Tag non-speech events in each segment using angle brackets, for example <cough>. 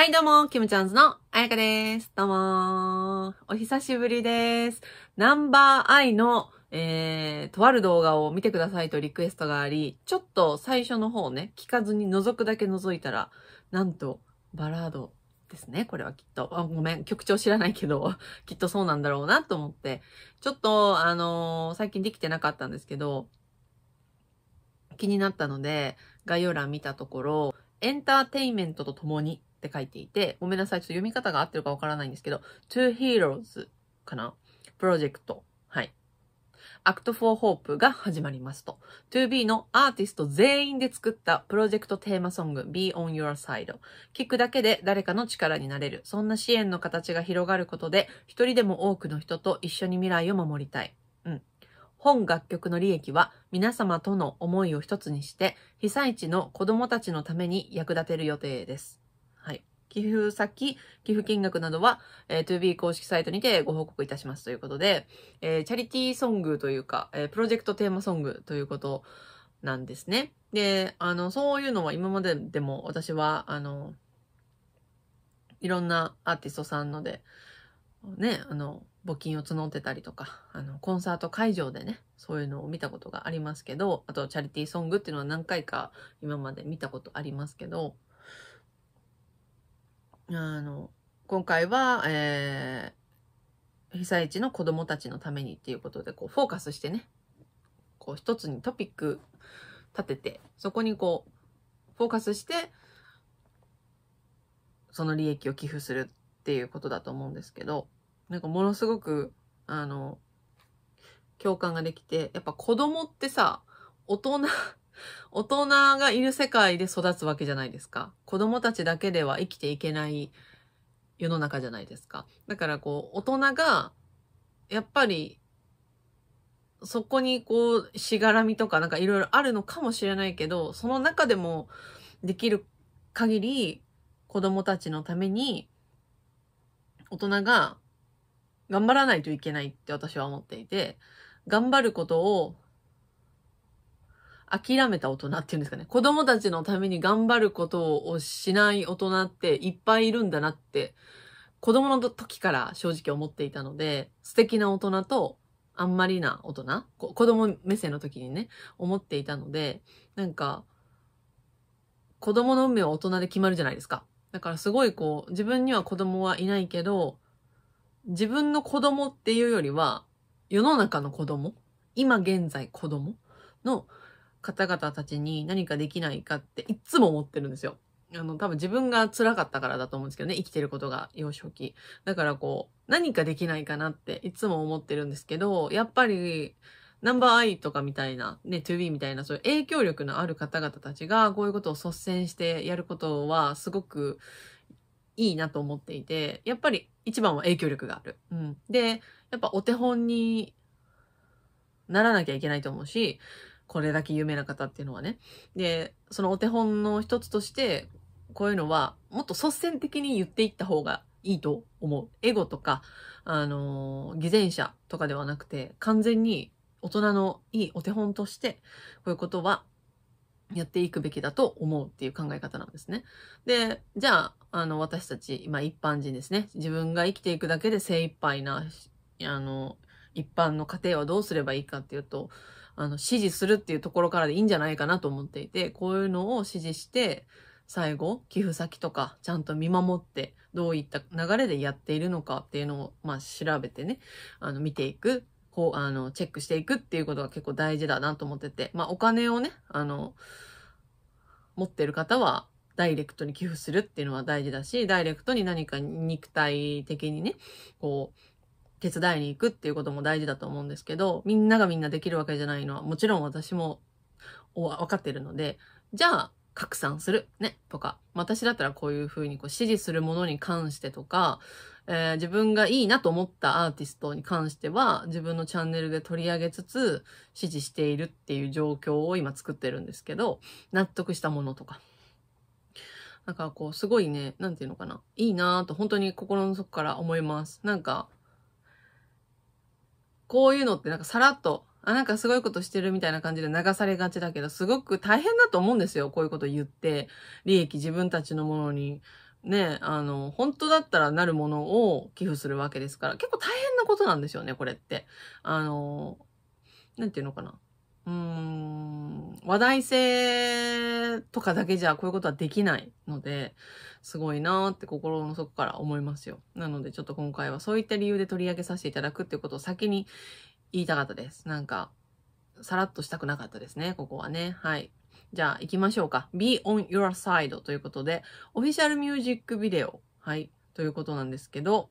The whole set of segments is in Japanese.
はい、どうも、キムちゃんズのあやかです。どうもお久しぶりです。ナンバーアイの、えー、とある動画を見てくださいとリクエストがあり、ちょっと最初の方ね、聞かずに覗くだけ覗いたら、なんと、バラードですね。これはきっと。<laughs> あごめん、曲調知らないけど、<laughs> きっとそうなんだろうなと思って。ちょっと、あのー、最近できてなかったんですけど、気になったので、概要欄見たところ、エンターテインメントとともにって書いていて、ごめんなさい。ちょっと読み方が合ってるかわからないんですけど、to heroes かなプロジェクト。はい。Act for Hope が始まりますと。2B のアーティスト全員で作ったプロジェクトテーマソング Be on Your Side。聞くだけで誰かの力になれる。そんな支援の形が広がることで、一人でも多くの人と一緒に未来を守りたい。うん。本楽曲の利益は皆様との思いを一つにして、被災地の子供たちのために役立てる予定です。はい。寄付先、寄付金額などは、えー、2B 公式サイトにてご報告いたしますということで、えー、チャリティーソングというか、えー、プロジェクトテーマソングということなんですね。で、あの、そういうのは今まででも私は、あの、いろんなアーティストさんので、ね、あの、募金を募ってたりとか、あの、コンサート会場でね、そういうのを見たことがありますけど、あとチャリティーソングっていうのは何回か今まで見たことありますけど、あの、今回は、えー、被災地の子供たちのためにっていうことで、こう、フォーカスしてね、こう、一つにトピック立てて、そこにこう、フォーカスして、その利益を寄付するっていうことだと思うんですけど、なんかものすごく、あの、共感ができて、やっぱ子供ってさ、大人大人がいる世界で育つわけじゃないですか。子供たちだけでは生きていけない世の中じゃないですか。だからこう、大人が、やっぱり、そこにこう、しがらみとかなんかいろいろあるのかもしれないけど、その中でもできる限り、子供たちのために、大人が頑張らないといけないって私は思っていて、頑張ることを諦めた大人っていうんですかね。子供たちのために頑張ることをしない大人っていっぱいいるんだなって、子供の時から正直思っていたので、素敵な大人とあんまりな大人、子供目線の時にね、思っていたので、なんか、子供の運命は大人で決まるじゃないですか。だからすごいこう、自分には子供はいないけど、自分の子供っていうよりは、世の中の子供、今現在子供の方々たちに何かできないかっていつも思ってるんですよ。あの、多分自分が辛かったからだと思うんですけどね、生きてることが幼少期。だからこう、何かできないかなっていつも思ってるんですけど、やっぱり、ナンバーアイとかみたいな、ね、2B みたいな、そういう影響力のある方々たちが、こういうことを率先してやることは、すごくいいなと思っていて、やっぱり一番は影響力がある。うん。で、やっぱお手本にならなきゃいけないと思うし、これだけ有名な方っていうのはね。で、そのお手本の一つとして、こういうのはもっと率先的に言っていった方がいいと思う。エゴとか、あの偽善者とかではなくて、完全に大人のいいお手本として、こういうことはやっていくべきだと思うっていう考え方なんですね。で、じゃあ、あの、私たち、今、一般人ですね。自分が生きていくだけで精一杯な、あの、一般の家庭はどうすればいいかっていうと、あの、指示するっていうところからでいいんじゃないかなと思っていて、こういうのを指示して、最後、寄付先とか、ちゃんと見守って、どういった流れでやっているのかっていうのを、まあ、調べてね、あの、見ていく、こう、あの、チェックしていくっていうことが結構大事だなと思ってて、まあ、お金をね、あの、持ってる方は、ダイレクトに寄付するっていうのは大事だし、ダイレクトに何か肉体的にね、こう、手伝いに行くっていうことも大事だと思うんですけど、みんながみんなできるわけじゃないのは、もちろん私も分かってるので、じゃあ、拡散する、ね、とか、私だったらこういうふうにこう指示するものに関してとか、えー、自分がいいなと思ったアーティストに関しては、自分のチャンネルで取り上げつつ、指示しているっていう状況を今作ってるんですけど、納得したものとか。なんかこう、すごいね、なんていうのかな。いいなぁと本当に心の底から思います。なんか、こういうのってなんかさらっと、あ、なんかすごいことしてるみたいな感じで流されがちだけど、すごく大変だと思うんですよ。こういうこと言って、利益自分たちのものに、ね、あの、本当だったらなるものを寄付するわけですから、結構大変なことなんですよね、これって。あの、なんていうのかな。うーん、話題性とかだけじゃこういうことはできないので、すごいなーって心の底から思いますよ。なのでちょっと今回はそういった理由で取り上げさせていただくっていうことを先に言いたかったです。なんか、さらっとしたくなかったですね、ここはね。はい。じゃあ行きましょうか。Be on your side ということで、オフィシャルミュージックビデオ。はい。ということなんですけど、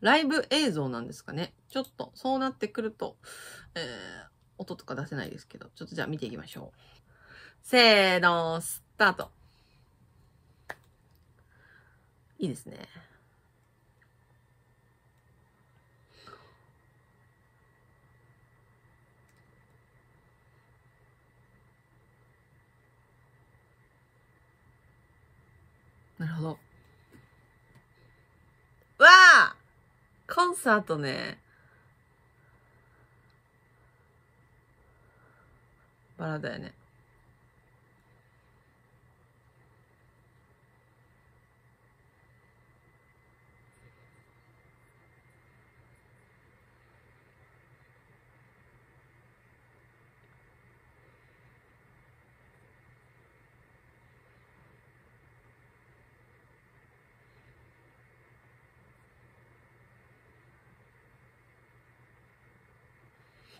ライブ映像なんですかね。ちょっと、そうなってくると、えー、音とか出せないですけど、ちょっとじゃあ見ていきましょう。せーの、スタート。いいですね。なるほど。わあコンサートね。バラだよね。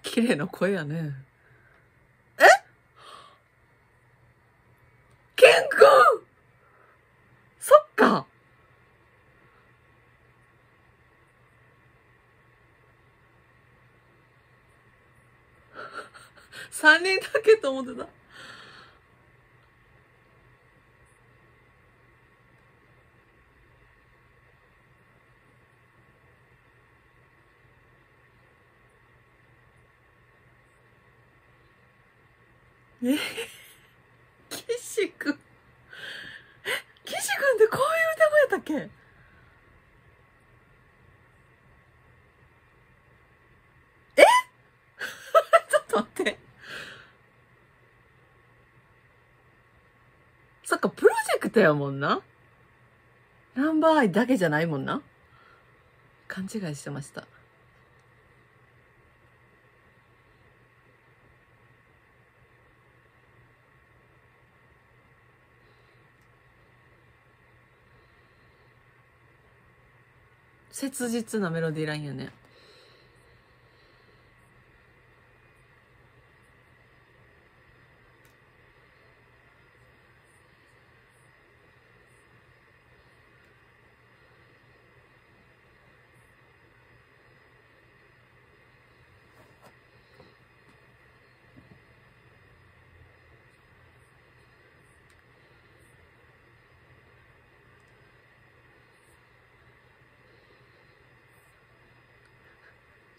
綺麗な声やね。えケンくんそっか三人だけと思ってた。えー、岸君え、岸君ってこういう歌声やったっけ <laughs> そっか、プロジェクトやもんな。ナンバーアイだけじゃないもんな。勘違いしてました。切実なメロディーラインやね。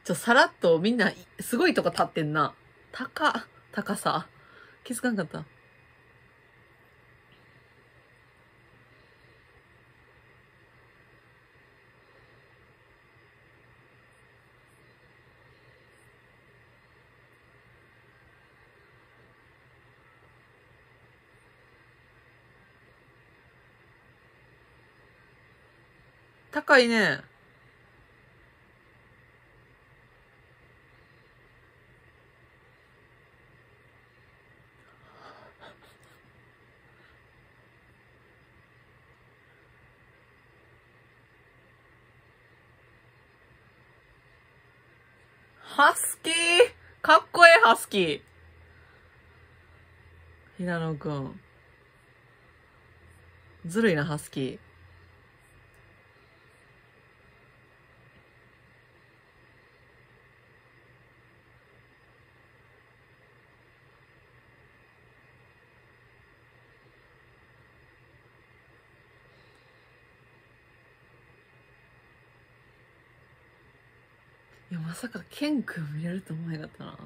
ちょ、さらっとみんな、すごいとこ立ってんな。高、高さ。気づかんかった。高いね。ハスキーかっこええハスキー平野くん。ずるいな、ハスキー。さかケンん見れると思わなかったな。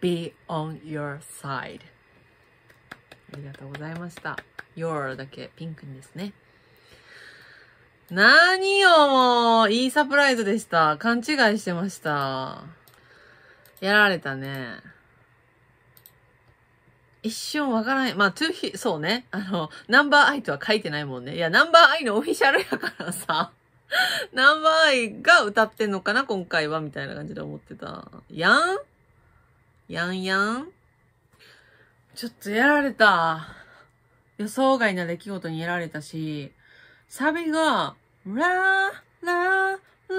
be on your side ありがとうございました your だけピンクにですね何よもういいサプライズでした勘違いしてましたやられたね一瞬わからない。まあ、トゥーヒ、そうね。あの、ナンバーアイとは書いてないもんね。いや、ナンバーアイのオフィシャルやからさ。<laughs> ナンバーアイが歌ってんのかな今回はみたいな感じで思ってた。やんやんやんちょっとやられた。予想外な出来事にやられたし、サビが、ラー、ラー、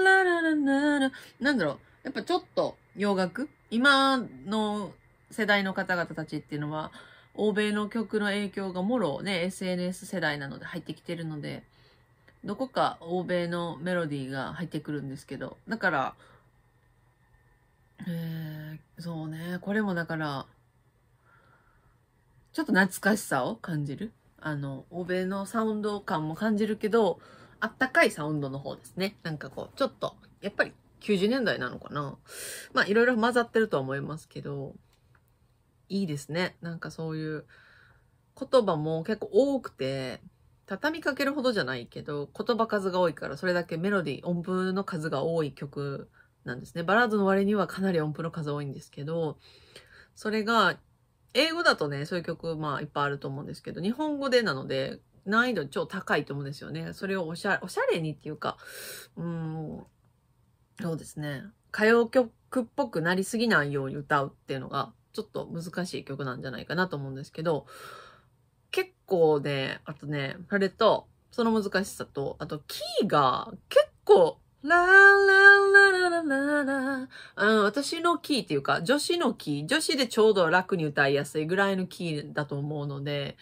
ラララララ、なんだろう、やっぱちょっと洋楽今の世代の方々たちっていうのは、欧米の曲の影響がもろね、SNS 世代なので入ってきてるので、どこか欧米のメロディーが入ってくるんですけど、だから、えー、そうね、これもだから、ちょっと懐かしさを感じる。あの、欧米のサウンド感も感じるけど、あったかいサウンドの方ですね。なんかこう、ちょっと、やっぱり90年代なのかな。まあ、いろいろ混ざってるとは思いますけど、いいですね。なんかそういう言葉も結構多くて、畳みかけるほどじゃないけど、言葉数が多いから、それだけメロディー、音符の数が多い曲なんですね。バラードの割にはかなり音符の数多いんですけど、それが、英語だとね、そういう曲、まあ、いっぱいあると思うんですけど、日本語でなので、難易度超高いと思うんですよね。それをおしゃ、おしゃれにっていうか、うん、そうですね。歌謡曲っぽくなりすぎないように歌うっていうのがちょっと難しい曲なんじゃないかなと思うんですけど、結構ね、あとね、あれと、その難しさと、あとキーが結構、ラーラーラーラーラーラー、私のキーっていうか、女子のキー、女子でちょうど楽に歌いやすいぐらいのキーだと思うので、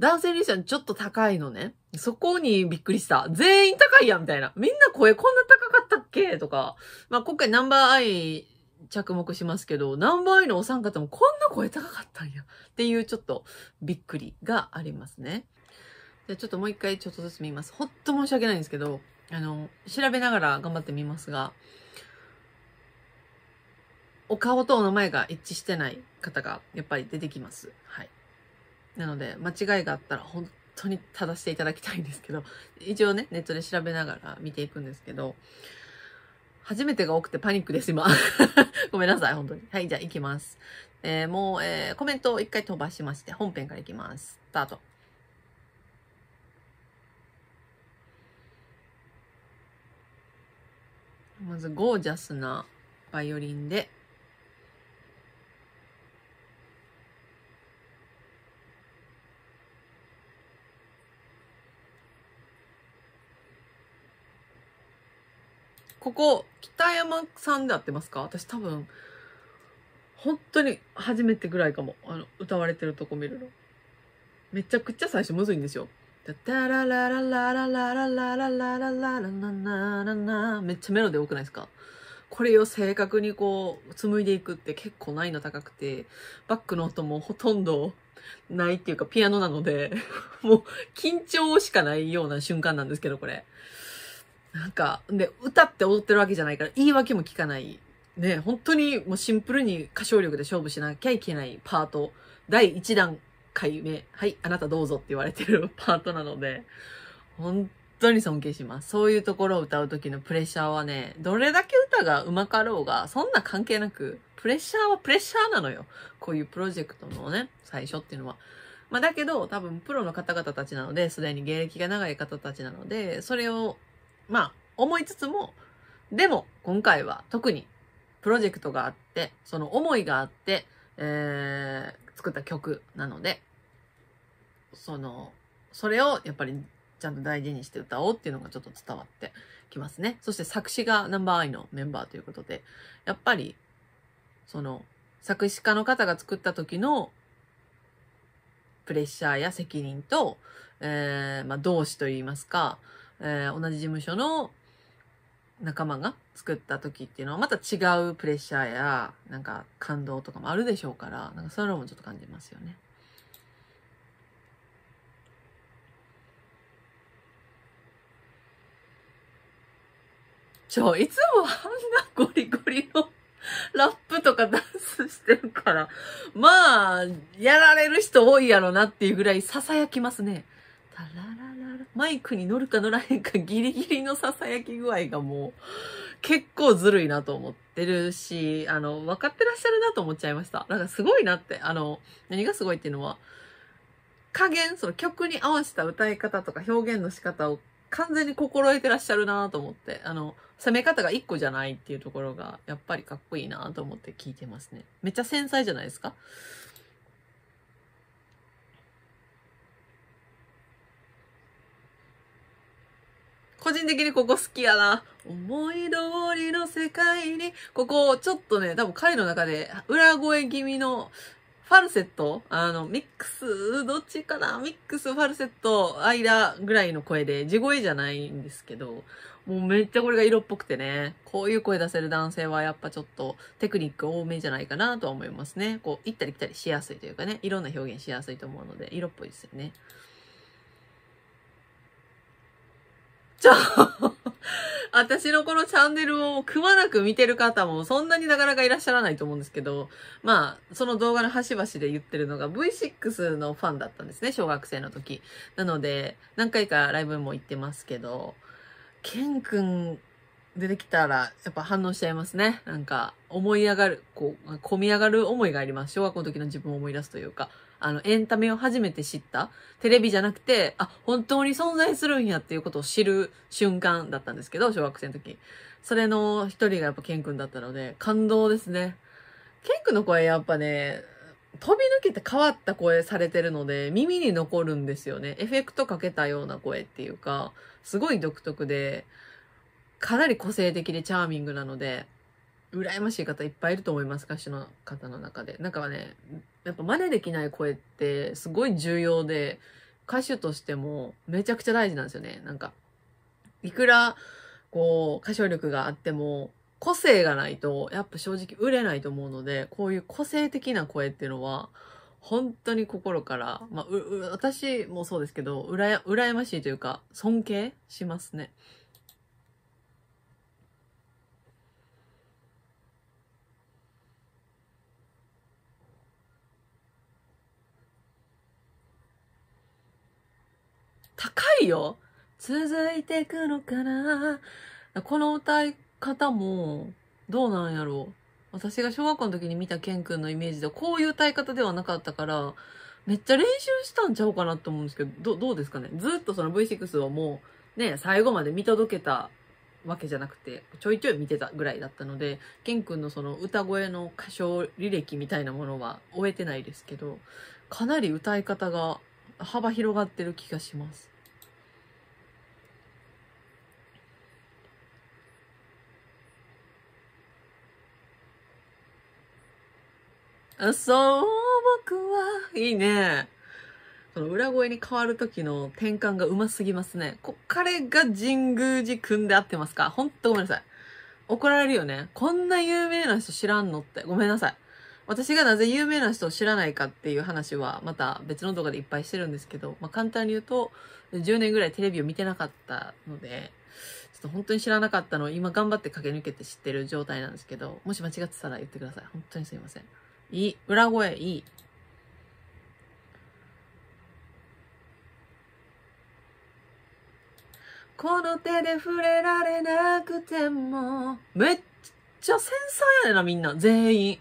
男性リスナーちょっと高いのね。そこにびっくりした。全員高いやんみたいな。みんな声こんな高かったっけとか。まあ、今回ナンバーアイ着目しますけど、何倍のお三方もこんな声高かったんやっていうちょっとびっくりがありますね。じゃちょっともう一回ちょっとずつ見ます。ほんと申し訳ないんですけど、あの、調べながら頑張ってみますが、お顔とお名前が一致してない方がやっぱり出てきます。はい。なので、間違いがあったら本当に正していただきたいんですけど、一応ね、ネットで調べながら見ていくんですけど、初めてが多くてパニックです、今。<laughs> ごめんなさい、本当に。はい、じゃあ行きます。えー、もう、えー、コメントを一回飛ばしまして、本編から行きます。スタート。まず、ゴージャスなバイオリンで。ここ、北山さんで合ってますか私多分、本当に初めてぐらいかも。あの、歌われてるとこ見るの。めちゃくちゃ最初むずいんですよ。めっちゃメロディ多くないですかこれを正確にこう、紡いでいくって結構難易度高くて、バックの音もほとんどないっていうかピアノなのでもう緊張しかないような瞬間なんですけど、これ。なんか、で、歌って踊ってるわけじゃないから、言い訳も聞かない。ね、本当にもうシンプルに歌唱力で勝負しなきゃいけないパート。第1弾回目。はい、あなたどうぞって言われてる <laughs> パートなので、本当に尊敬します。そういうところを歌う時のプレッシャーはね、どれだけ歌が上手かろうが、そんな関係なく、プレッシャーはプレッシャーなのよ。こういうプロジェクトのね、最初っていうのは。まあだけど、多分プロの方々たちなので、すでに芸歴が長い方たちなので、それをまあ、思いつつも、でも、今回は特にプロジェクトがあって、その思いがあって、えー、作った曲なので、その、それをやっぱりちゃんと大事にして歌おうっていうのがちょっと伝わってきますね。そして作詞がナンバーアイのメンバーということで、やっぱり、その、作詞家の方が作った時のプレッシャーや責任と、えー、まあ、同志といいますか、えー、同じ事務所の仲間が作った時っていうのはまた違うプレッシャーやなんか感動とかもあるでしょうからなんかそういうのもちょっと感じますよね。ちょ、いつもあんなゴリゴリのラップとかダンスしてるから、まあ、やられる人多いやろなっていうぐらい囁きますね。たらマイクに乗るか乗らへんかギリギリのささやき具合がもう結構ずるいなと思ってるし、あの、分かってらっしゃるなと思っちゃいました。なんかすごいなって、あの、何がすごいっていうのは、加減、その曲に合わせた歌い方とか表現の仕方を完全に心得てらっしゃるなと思って、あの、攻め方が一個じゃないっていうところが、やっぱりかっこいいなと思って聞いてますね。めっちゃ繊細じゃないですか個人的にここ好きやな。思い通りの世界に、ここ、ちょっとね、多分彼の中で、裏声気味の、ファルセットあの、ミックス、どっちかなミックス、ファルセット、間ぐらいの声で、地声じゃないんですけど、もうめっちゃこれが色っぽくてね、こういう声出せる男性はやっぱちょっとテクニック多めじゃないかなとは思いますね。こう、行ったり来たりしやすいというかね、いろんな表現しやすいと思うので、色っぽいですよね。ちょ、<laughs> 私のこのチャンネルをくまなく見てる方もそんなになかなかいらっしゃらないと思うんですけど、まあ、その動画の端々で言ってるのが V6 のファンだったんですね、小学生の時。なので、何回かライブも行ってますけど、ケンん出てきたらやっぱ反応しちゃいますね。なんか、思い上がる、こう、込み上がる思いがあります。小学校の時の自分を思い出すというか。あの、エンタメを初めて知った、テレビじゃなくて、あ、本当に存在するんやっていうことを知る瞬間だったんですけど、小学生の時。それの一人がやっぱケン君だったので、感動ですね。ケン君の声やっぱね、飛び抜けて変わった声されてるので、耳に残るんですよね。エフェクトかけたような声っていうか、すごい独特で、かなり個性的でチャーミングなので、羨ましい方いっぱいいると思います、歌手の方の中で。なんかね、やっぱ真似できない声ってすごい重要で、歌手としてもめちゃくちゃ大事なんですよね。なんか、いくら、こう、歌唱力があっても、個性がないと、やっぱ正直売れないと思うので、こういう個性的な声っていうのは、本当に心から、まあ、私もそうですけど、うらや、羨ましいというか、尊敬しますね。高いよ続いてくのかなこの歌い方も、どうなんやろう私が小学校の時に見たケンんのイメージではこういう歌い方ではなかったから、めっちゃ練習したんちゃうかなと思うんですけど、どどうですかねずっとその V6 はもう、ね、最後まで見届けたわけじゃなくて、ちょいちょい見てたぐらいだったので、ケンんのその歌声の歌唱履歴みたいなものは終えてないですけど、かなり歌い方が幅広がってる気がします。あ、そう、僕は、いいね。その裏声に変わる時の転換がうますぎますね。こ、彼が神宮寺くんで合ってますかほんとごめんなさい。怒られるよね。こんな有名な人知らんのって。ごめんなさい。私がなぜ有名な人を知らないかっていう話はまた別の動画でいっぱいしてるんですけど、まあ、簡単に言うと、10年ぐらいテレビを見てなかったので、ちょっと本当に知らなかったのを今頑張って駆け抜けて知ってる状態なんですけど、もし間違ってたら言ってください。本当にすいません。いい。裏声、いい。この手で触れられなくても。めっちゃ繊細やねな、みんな。全員。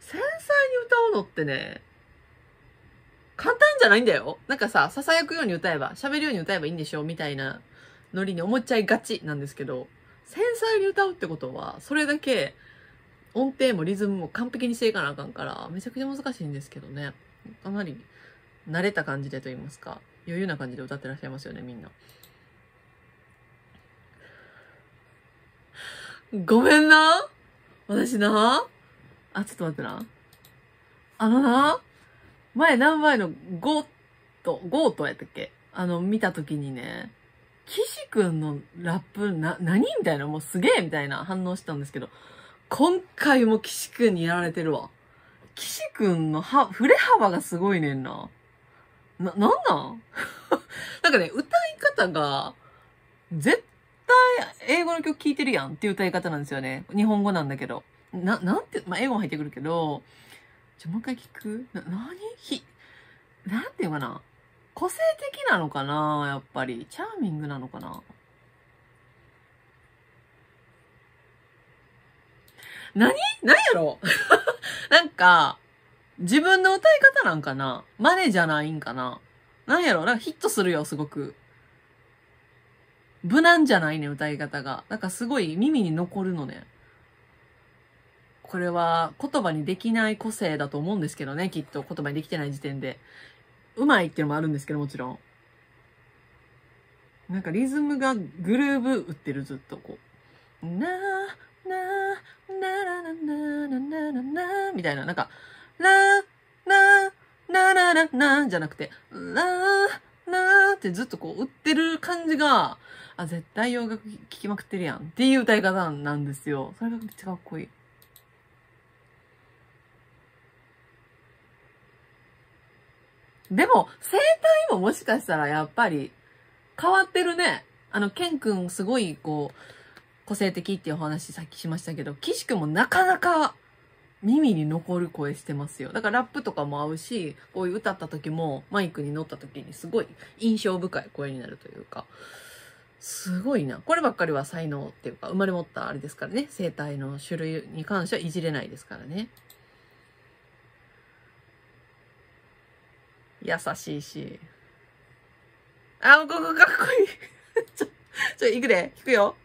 繊細に歌うのってね、簡単じゃないんだよ。なんかさ、囁くように歌えば、喋るように歌えばいいんでしょみたいなノリに思っちゃいがちなんですけど、繊細に歌うってことは、それだけ音程もリズムも完璧にしていかなあかんから、めちゃくちゃ難しいんですけどね。かなり慣れた感じでと言いますか、余裕な感じで歌ってらっしゃいますよね、みんな。ごめんな。私な。あ、ちょっと待ってな。あのな。前何枚のゴート、ゴートやったっけあの、見たときにね、岸くんのラップ、な、何みたいな、もうすげえみたいな反応したんですけど、今回も岸くんにやられてるわ。岸くんのは、触れ幅がすごいねんな。な、なんなん <laughs> なんかね、歌い方が、絶対英語の曲聴いてるやんっていう歌い方なんですよね。日本語なんだけど。な、なんて、まあ、英語も入ってくるけど、ちょ、もう一回聞くな、なにひ、なんていうかな。個性的なのかなやっぱり。チャーミングなのかな何何やろ <laughs> なんか、自分の歌い方なんかなマネじゃないんかな何やろなんかヒットするよ、すごく。無難じゃないね、歌い方が。なんかすごい耳に残るのね。これは言葉にできない個性だと思うんですけどね、きっと言葉にできてない時点で。うまいっていうのもあるんですけど、もちろん。なんかリズムがグルーブ打ってる、ずっとこう。なならななななななみたいな、なんか、ら、な、ならなじゃなくて、ら、なってずっとこう、売ってる感じが、あ、絶対洋楽聴きまくってるやんっていう歌い方なんですよ。それがめっちゃかっこいい。でも、生態ももしかしたらやっぱり変わってるね。あの、ケン君すごいこう、個性的っていうお話さっきしましたけど、岸君もなかなか耳に残る声してますよ。だからラップとかも合うし、こういう歌った時もマイクに乗った時にすごい印象深い声になるというか、すごいな。こればっかりは才能っていうか、生まれ持ったあれですからね。生態の種類に関してはいじれないですからね。優しいし。あ、ここかっこいい。<laughs> ちょ、ちょ、いくで。聞くよ。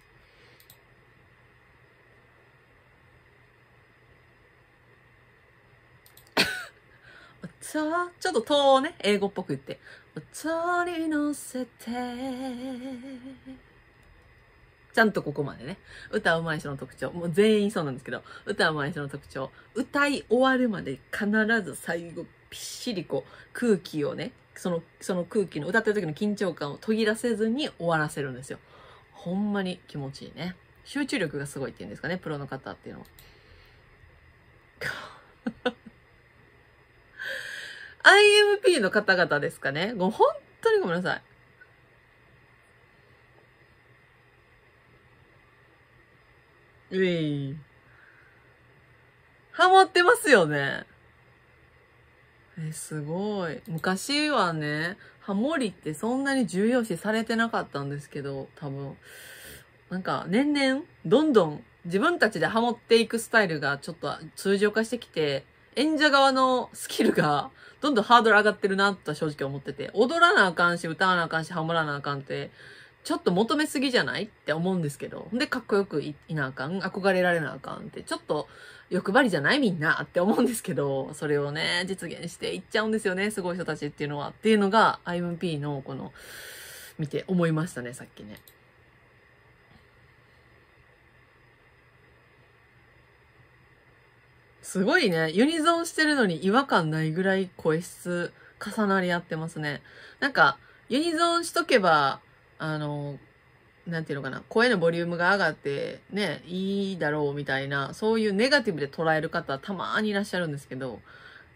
ちょっと遠をね、英語っぽく言って。音に乗せて。ちゃんとここまでね。歌うまい人の特徴。もう全員そうなんですけど、歌うまい人の特徴。歌い終わるまで必ず最後、ぴっしりこう、空気をね、その、その空気の、歌ってる時の緊張感を途切らせずに終わらせるんですよ。ほんまに気持ちいいね。集中力がすごいっていうんですかね、プロの方っていうのは。NP の方々ですかね。ご、本当にごめんなさい。い。ハマってますよね。え、すごい。昔はね、ハモリってそんなに重要視されてなかったんですけど、多分。なんか、年々、どんどん自分たちでハモっていくスタイルがちょっと通常化してきて、演者側のスキルが、どんどんハードル上がってるな、とは正直思ってて、踊らなあかんし、歌わなあかんし、ハモらなあかんって、ちょっと求めすぎじゃないって思うんですけど。で、かっこよくいなあかん、憧れられなあかんって、ちょっと欲張りじゃないみんなって思うんですけど、それをね、実現していっちゃうんですよね、すごい人たちっていうのは。っていうのが、IMP のこの、見て思いましたね、さっきね。すごいね。ユニゾンしてるのに違和感ないぐらい声質重なり合ってますね。なんか、ユニゾンしとけば、あの、なんていうのかな、声のボリュームが上がって、ね、いいだろうみたいな、そういうネガティブで捉える方たまにいらっしゃるんですけど、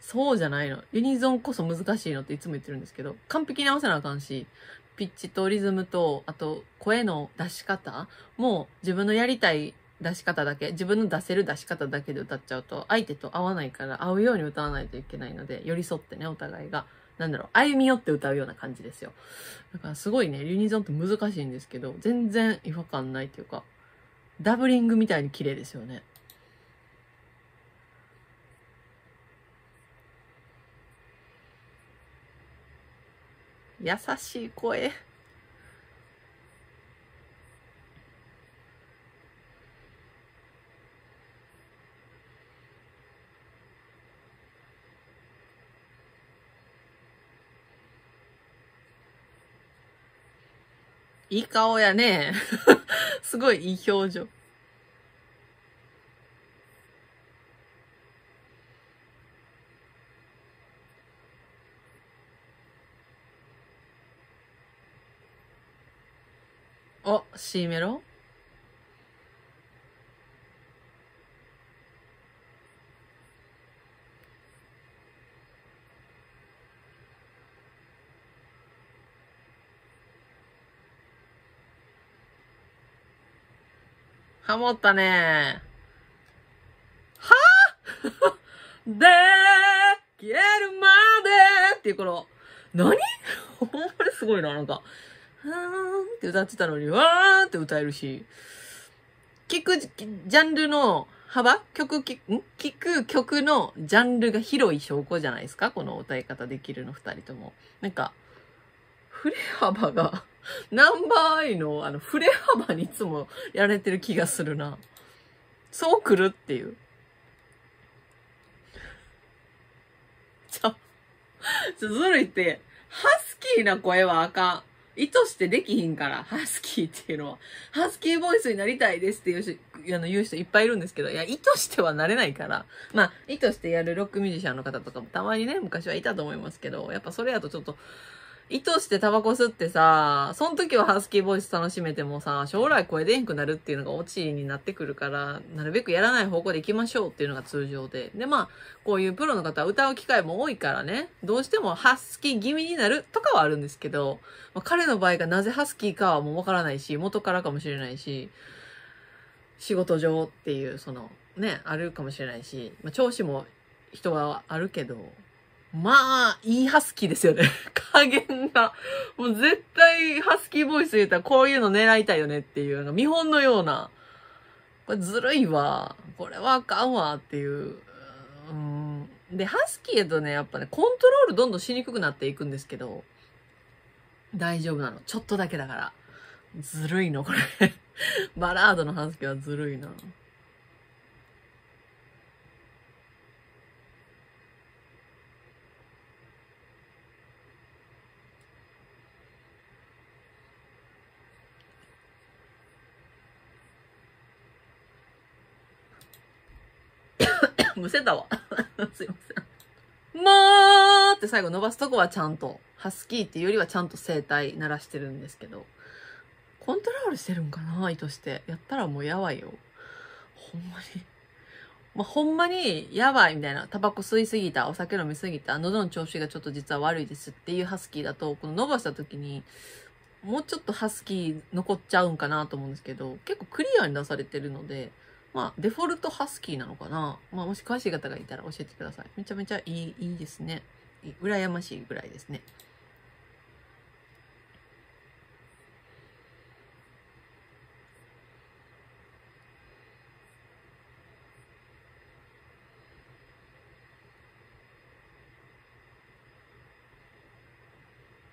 そうじゃないの。ユニゾンこそ難しいのっていつも言ってるんですけど、完璧に合わせなあかんし、ピッチとリズムと、あと声の出し方も自分のやりたい出し方だけ、自分の出せる出し方だけで歌っちゃうと、相手と合わないから合うように歌わないといけないので、寄り添ってね、お互いが。なんだろう、歩み寄って歌うような感じですよ。だからすごいね、ユニゾンって難しいんですけど、全然違和感ないっていうか、ダブリングみたいに綺麗ですよね。優しい声。いい顔やね。<laughs> すごいいい表情。お、C メロハモったねはぁ <laughs> で、消えるまでっていうこの、何 <laughs> ほんまにすごいな、なんか。はーんって歌ってたのに、わーんって歌えるし。聞くジャンルの幅曲聞く、ん聞く曲のジャンルが広い証拠じゃないですかこの歌い方できるの二人とも。なんか、振れ幅がナンバーアイの、あの、触れ幅にいつもやれてる気がするな。そう来るっていう。ちょ、ちょ、ずるいって、ハスキーな声はあかん。意図してできひんから、ハスキーっていうのは。ハスキーボイスになりたいですっていうし、あの、言う人いっぱいいるんですけど、いや、意図してはなれないから、まあ、意図してやるロックミュージシャンの方とかもたまにね、昔はいたと思いますけど、やっぱそれやとちょっと、意図してタバコ吸ってさ、その時はハスキーボイス楽しめてもさ、将来声でんくなるっていうのがオチになってくるから、なるべくやらない方向で行きましょうっていうのが通常で。で、まあ、こういうプロの方は歌う機会も多いからね、どうしてもハスキー気味になるとかはあるんですけど、まあ、彼の場合がなぜハスキーかはもうわからないし、元からかもしれないし、仕事上っていう、その、ね、あるかもしれないし、まあ、調子も人はあるけど、まあ、いいハスキーですよね。<laughs> 加減が。もう絶対、ハスキーボイス言ったらこういうの狙いたいよねっていう、見本のような。これずるいわ。これはあかんわっていう。うん。で、ハスキーだとね、やっぱね、コントロールどんどんしにくくなっていくんですけど、大丈夫なの。ちょっとだけだから。ずるいの、これ。<laughs> バラードのハスキーはずるいな。むせたわ。<laughs> すいません。まーって最後伸ばすとこはちゃんと、ハスキーっていうよりはちゃんと声帯鳴らしてるんですけど、コントロールしてるんかな意図して。やったらもうやばいよ。ほんまに。まあ、ほんまにやばいみたいな、タバコ吸いすぎた、お酒飲みすぎた、喉の調子がちょっと実は悪いですっていうハスキーだと、この伸ばした時に、もうちょっとハスキー残っちゃうんかなと思うんですけど、結構クリアに出されてるので、まあ、デフォルトハスキーなのかな。まあ、もし詳しい方がいたら教えてください。めちゃめちゃいい、いいですね。羨ましいぐらいですね。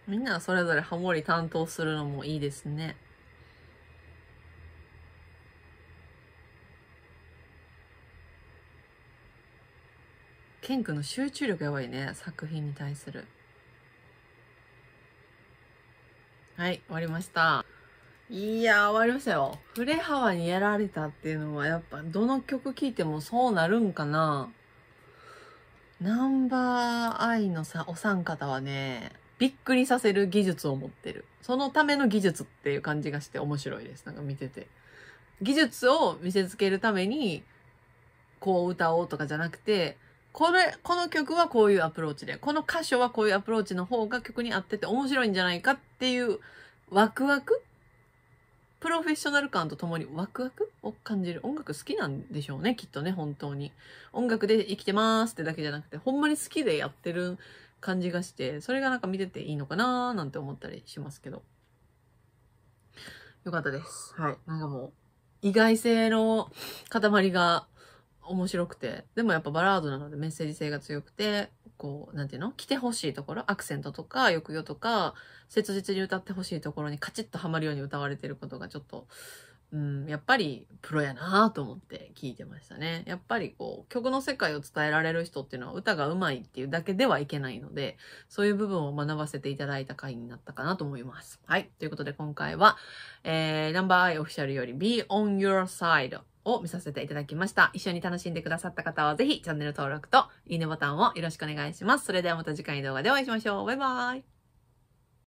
みんなそれぞれハモリ担当するのもいいですね。ケン君の集中力やばいね。作品に対する。はい、終わりました。いや終わりましたよ。フレハワにやられたっていうのは、やっぱ、どの曲聴いてもそうなるんかな。ナンバーアイのさ、お三方はね、びっくりさせる技術を持ってる。そのための技術っていう感じがして面白いです。なんか見てて。技術を見せつけるために、こう歌おうとかじゃなくて、これ、この曲はこういうアプローチで、この箇所はこういうアプローチの方が曲に合ってて面白いんじゃないかっていうワクワクプロフェッショナル感とともにワクワクを感じる。音楽好きなんでしょうね、きっとね、本当に。音楽で生きてますってだけじゃなくて、ほんまに好きでやってる感じがして、それがなんか見てていいのかなーなんて思ったりしますけど。よかったです。はい。なんかもう、意外性の塊が面白くて、でもやっぱバラードなのでメッセージ性が強くて、こう、なんていうの来てほしいところ、アクセントとか、抑揚とか、切実に歌ってほしいところにカチッとはまるように歌われてることがちょっと、うん、やっぱりプロやなと思って聞いてましたね。やっぱりこう、曲の世界を伝えられる人っていうのは歌が上手いっていうだけではいけないので、そういう部分を学ばせていただいた回になったかなと思います。はい。ということで今回は、えー、ナンバーアイオフィシャルより Be on your side を見させていただきました。一緒に楽しんでくださった方はぜひチャンネル登録といいねボタンをよろしくお願いします。それではまた次回の動画でお会いしましょう。バイバーイ。